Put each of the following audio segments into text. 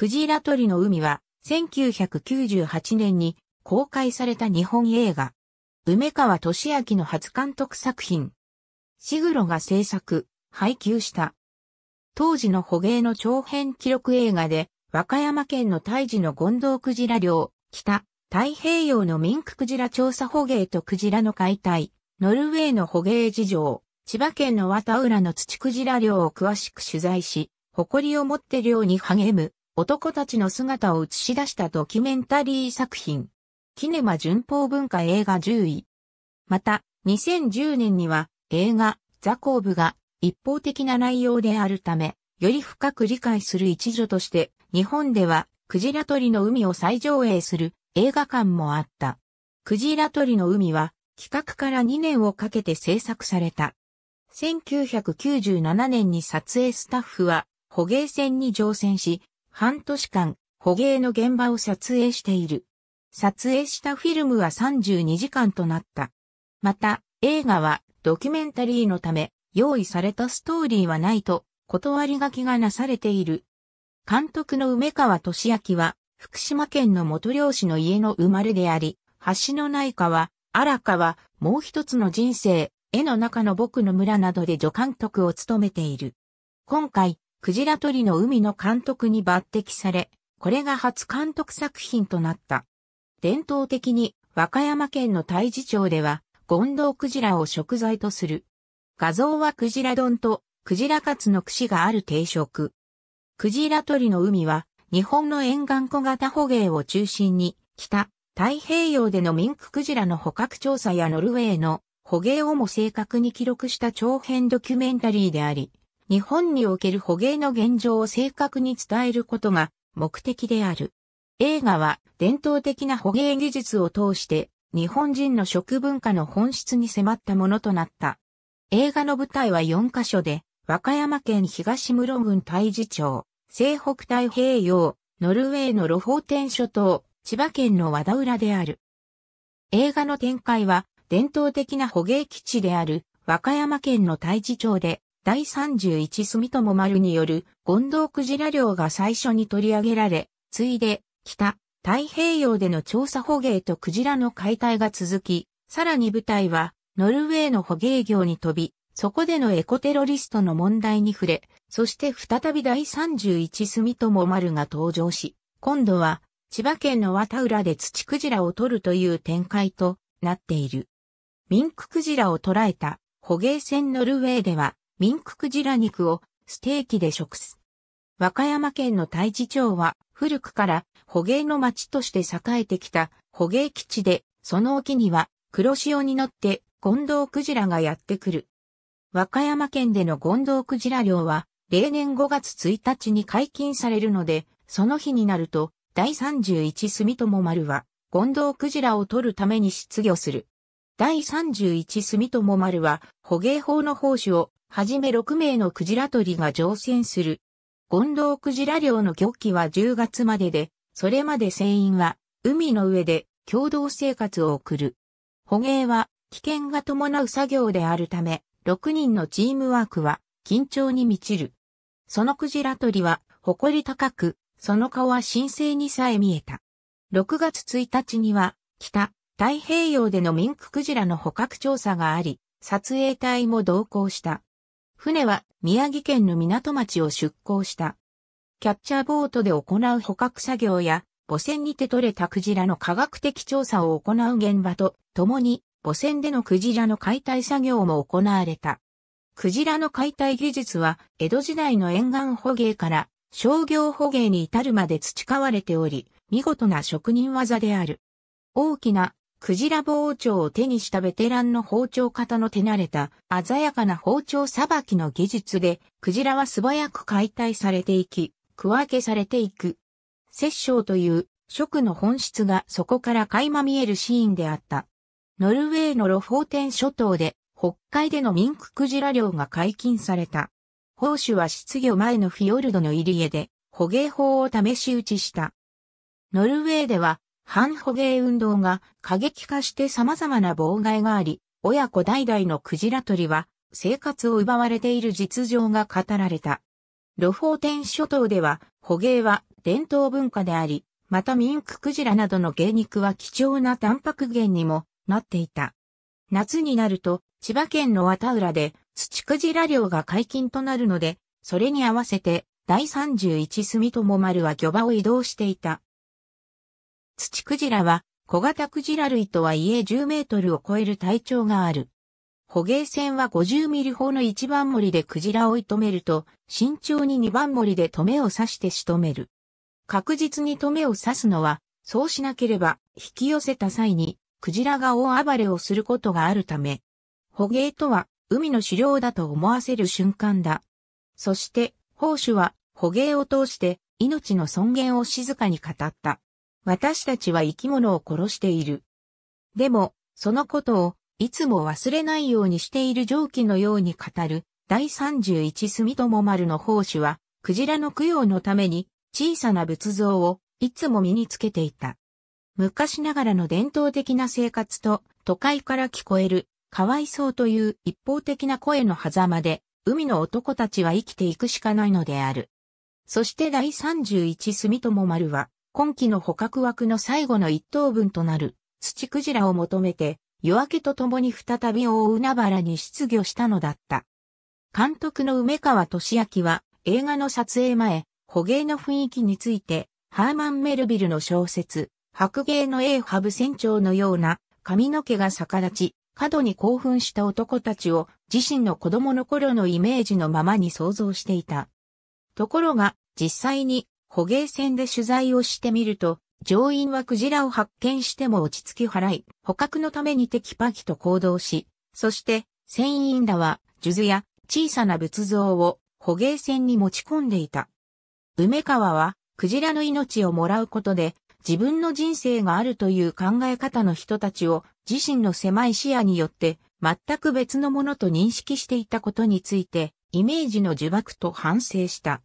クジラ鳥の海は、1998年に公開された日本映画。梅川俊明の初監督作品。シグロが制作、配給した。当時の捕鯨の長編記録映画で、和歌山県の胎児の権ウクジラ漁、北、太平洋のミンククジラ調査捕鯨とクジラの解体、ノルウェーの捕鯨事情、千葉県の綿浦の土クジラ漁を詳しく取材し、誇りを持って漁に励む男たちの姿を映し出したドキュメンタリー作品。キネマ旬報文化映画10位。また、2010年には映画ザコーブが一方的な内容であるため、より深く理解する一助として、日本ではクジラ鳥の海を再上映する映画館もあった。クジラ鳥の海は企画から2年をかけて制作された。1997年に撮影スタッフは捕鯨船に乗船し、半年間、捕鯨の現場を撮影している。撮影したフィルムは32時間となった。また、映画はドキュメンタリーのため、用意されたストーリーはないと、断り書きがなされている。監督の梅川俊明は、福島県の元漁師の家の生まれであり、橋のない川、荒川、もう一つの人生、絵の中の僕の村などで助監督を務めている。今回、クジラ鳥の海の監督に抜擢され、これが初監督作品となった。伝統的に和歌山県の大治町では、ゴンドウクジラを食材とする。画像はクジラ丼とクジラカツの串がある定食。クジラ鳥の海は、日本の沿岸小型捕鯨を中心に、北、太平洋でのミンククジラの捕獲調査やノルウェーの捕鯨をも正確に記録した長編ドキュメンタリーであり、日本における捕鯨の現状を正確に伝えることが目的である。映画は伝統的な捕鯨技術を通して日本人の食文化の本質に迫ったものとなった。映画の舞台は4カ所で、和歌山県東室郡大治町、西北太平洋、ノルウェーのロフォーテン諸島、千葉県の和田浦である。映画の展開は、伝統的な捕鯨基地である和歌山県の大治町で、第31住友丸によるド藤クジラ漁が最初に取り上げられ、次いで北太平洋での調査捕鯨とクジラの解体が続き、さらに部隊はノルウェーの捕鯨業に飛び、そこでのエコテロリストの問題に触れ、そして再び第31住友丸が登場し、今度は千葉県の綿浦で土クジラを取るという展開となっている。ミンククジラを捕らえた捕鯨船ノルウェーでは、ミンククジラ肉をステーキで食す。和歌山県の太地町は古くから捕鯨の町として栄えてきた捕鯨基地で、その沖には黒潮に乗ってゴンドウクジラがやってくる。和歌山県でのゴンドウクジラ漁は例年5月1日に解禁されるので、その日になると第31住友丸はゴンドウクジラを取るために出漁する。第31住友丸は捕鯨法の奉仕をはじめ6名のクジラ鳥が乗船する。ド藤クジラ漁の漁期は10月までで、それまで船員は海の上で共同生活を送る。捕鯨は危険が伴う作業であるため、6人のチームワークは緊張に満ちる。そのクジラ鳥は誇り高く、その顔は神聖にさえ見えた。6月1日には北太平洋でのミンククジラの捕獲調査があり、撮影隊も同行した。船は宮城県の港町を出港した。キャッチャーボートで行う捕獲作業や、母船にて取れたクジラの科学的調査を行う現場と、共に母船でのクジラの解体作業も行われた。クジラの解体技術は、江戸時代の沿岸捕鯨から商業捕鯨に至るまで培われており、見事な職人技である。大きなクジラ包丁を手にしたベテランの包丁型の手慣れた鮮やかな包丁さばきの技術で、クジラは素早く解体されていき、区分けされていく。殺生という食の本質がそこから垣間見えるシーンであった。ノルウェーのロフォーテン諸島で北海でのミンククジラ漁が解禁された。宝珠は失業前のフィヨルドの入り江で捕鯨法を試し撃ちした。ノルウェーでは反捕鯨運動が過激化して様々な妨害があり、親子代々のクジラ鳥は生活を奪われている実情が語られた。ロフォーテン諸島では捕鯨は伝統文化であり、またミンククジラなどの芸肉は貴重なタンパク源にもなっていた。夏になると千葉県の綿浦で土クジラ漁が解禁となるので、それに合わせて第31住友丸は漁場を移動していた。土クジラは小型クジラ類とはいえ10メートルを超える体長がある。捕鯨船は50ミリ砲の1番盛りでクジラを射止めると、慎重に2番盛りで止めを刺して仕留める。確実に止めを刺すのは、そうしなければ引き寄せた際に、クジラが大暴れをすることがあるため、捕鯨とは海の狩猟だと思わせる瞬間だ。そして、砲手は捕鯨を通して命の尊厳を静かに語った。私たちは生き物を殺している。でも、そのことを、いつも忘れないようにしている上記のように語る、第31住友丸の奉仕は、クジラの供養のために、小さな仏像を、いつも身につけていた。昔ながらの伝統的な生活と、都会から聞こえる、かわいそうという一方的な声の狭間で、海の男たちは生きていくしかないのである。そして第31住友丸は、今期の捕獲枠の最後の一等分となる土クジラを求めて夜明けとともに再び大海原に出魚したのだった。監督の梅川俊明は映画の撮影前、捕鯨の雰囲気について、ハーマン・メルビルの小説、白鯨のエーハブ船長のような髪の毛が逆立ち、過に興奮した男たちを自身の子供の頃のイメージのままに想像していた。ところが、実際に捕鯨船で取材をしてみると、乗員はクジラを発見しても落ち着き払い、捕獲のためにテキパキと行動し、そして船員らは数珠や小さな仏像を捕鯨船に持ち込んでいた。梅川はクジラの命をもらうことで自分の人生があるという考え方の人たちを自身の狭い視野によって全く別のものと認識していたことについてイメージの呪縛と反省した。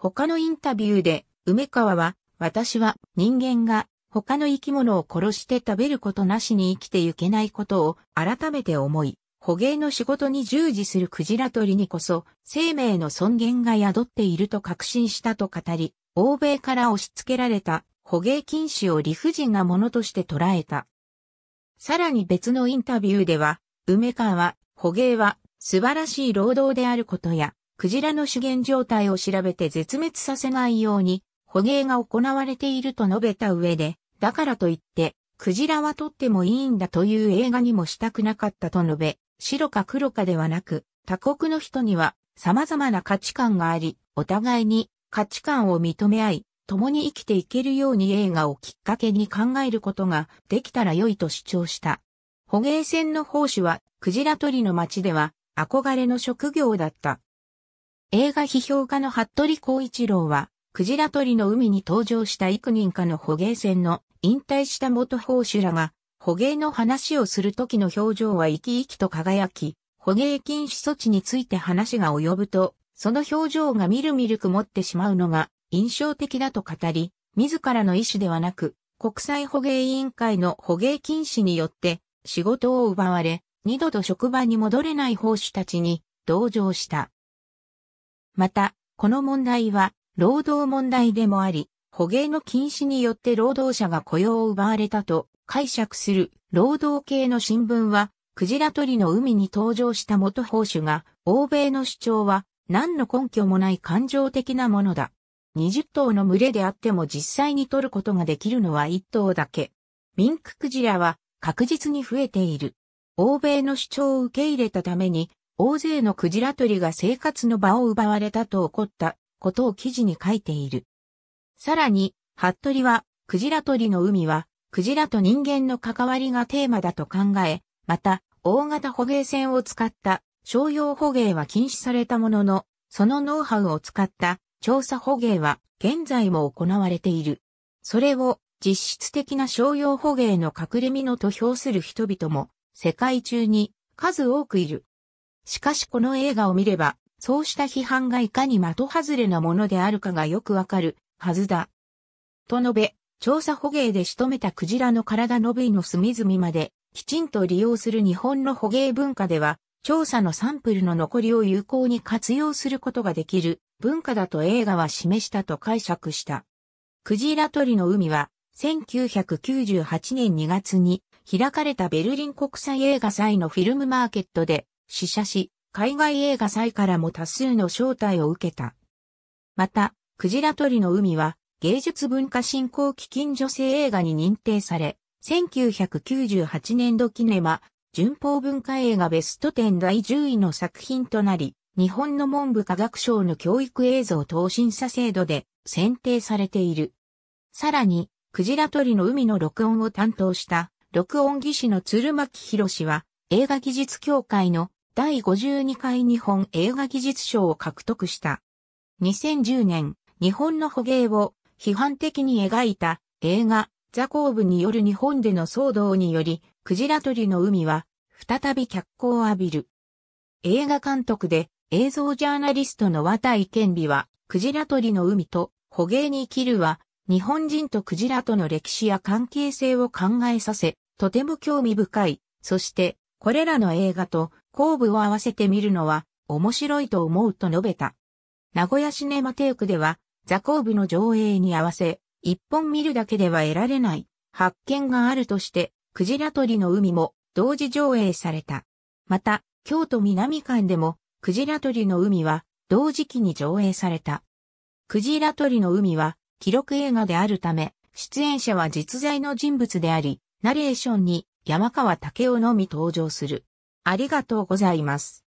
他のインタビューで、梅川は、私は人間が他の生き物を殺して食べることなしに生きてゆけないことを改めて思い、捕鯨の仕事に従事するクジラ鳥にこそ生命の尊厳が宿っていると確信したと語り、欧米から押し付けられた捕鯨禁止を理不尽なものとして捉えた。さらに別のインタビューでは、梅川は捕鯨は素晴らしい労働であることや、クジラの資源状態を調べて絶滅させないように捕鯨が行われていると述べた上で、だからといって、クジラは取ってもいいんだという映画にもしたくなかったと述べ、白か黒かではなく、他国の人には様々な価値観があり、お互いに価値観を認め合い、共に生きていけるように映画をきっかけに考えることができたら良いと主張した。捕鯨船の奉仕は、クジラ取りの町では憧れの職業だった。映画批評家の服部光一郎は、クジラ鳥の海に登場した幾人かの捕鯨船の引退した元砲手らが、捕鯨の話をする時の表情は生き生きと輝き、捕鯨禁止措置について話が及ぶと、その表情がみるみる曇ってしまうのが印象的だと語り、自らの意思ではなく、国際捕鯨委員会の捕鯨禁止によって仕事を奪われ、二度と職場に戻れない砲手たちに同情した。また、この問題は、労働問題でもあり、捕鯨の禁止によって労働者が雇用を奪われたと解釈する労働系の新聞は、クジラ鳥の海に登場した元砲手が、欧米の主張は何の根拠もない感情的なものだ。20頭の群れであっても実際に取ることができるのは1頭だけ。ミンククジラは確実に増えている。欧米の主張を受け入れたために、大勢のクジラ鳥が生活の場を奪われたと起こったことを記事に書いている。さらに、服部は、クジラ鳥の海は、クジラと人間の関わりがテーマだと考え、また、大型捕鯨船を使った商用捕鯨は禁止されたものの、そのノウハウを使った調査捕鯨は現在も行われている。それを実質的な商用捕鯨の隠れ身のと評する人々も世界中に数多くいる。しかしこの映画を見れば、そうした批判がいかに的外れなものであるかがよくわかるはずだ。と述べ、調査捕鯨で仕留めたクジラの体の部位の隅々まで、きちんと利用する日本の捕鯨文化では、調査のサンプルの残りを有効に活用することができる文化だと映画は示したと解釈した。クジラ鳥の海は、1998年2月に開かれたベルリン国際映画祭のフィルムマーケットで死者し、海外映画祭からも多数の招待を受けた。また、クジラ鳥の海は芸術文化振興基金女性映画に認定され、1998年度キネマ、順法文化映画ベスト10第10位の作品となり、日本の文部科学省の教育映像等審査制度で選定されている。さらに、クジラ鳥の海の録音を担当した、録音技師の鶴巻博士は、映画技術協会の第52回日本映画技術賞を獲得した。2010年、日本の捕鯨を批判的に描いた映画、ザコーブによる日本での騒動により、クジラ鳥の海は再び脚光を浴びる。映画監督で映像ジャーナリストの渡井健美は、クジラ鳥の海と捕鯨に生きるは、日本人とクジラとの歴史や関係性を考えさせ、とても興味深い。そして、これらの映画と後部を合わせて見るのは面白いと思うと述べた。名古屋シネマテークでは、座後部の上映に合わせ、一本見るだけでは得られない発見があるとして、クジラ鳥の海も同時上映された。また、京都南館でも、クジラ鳥の海は同時期に上映された。クジラ鳥の海は記録映画であるため、出演者は実在の人物であり、ナレーションに山川武夫のみ登場する。ありがとうございます。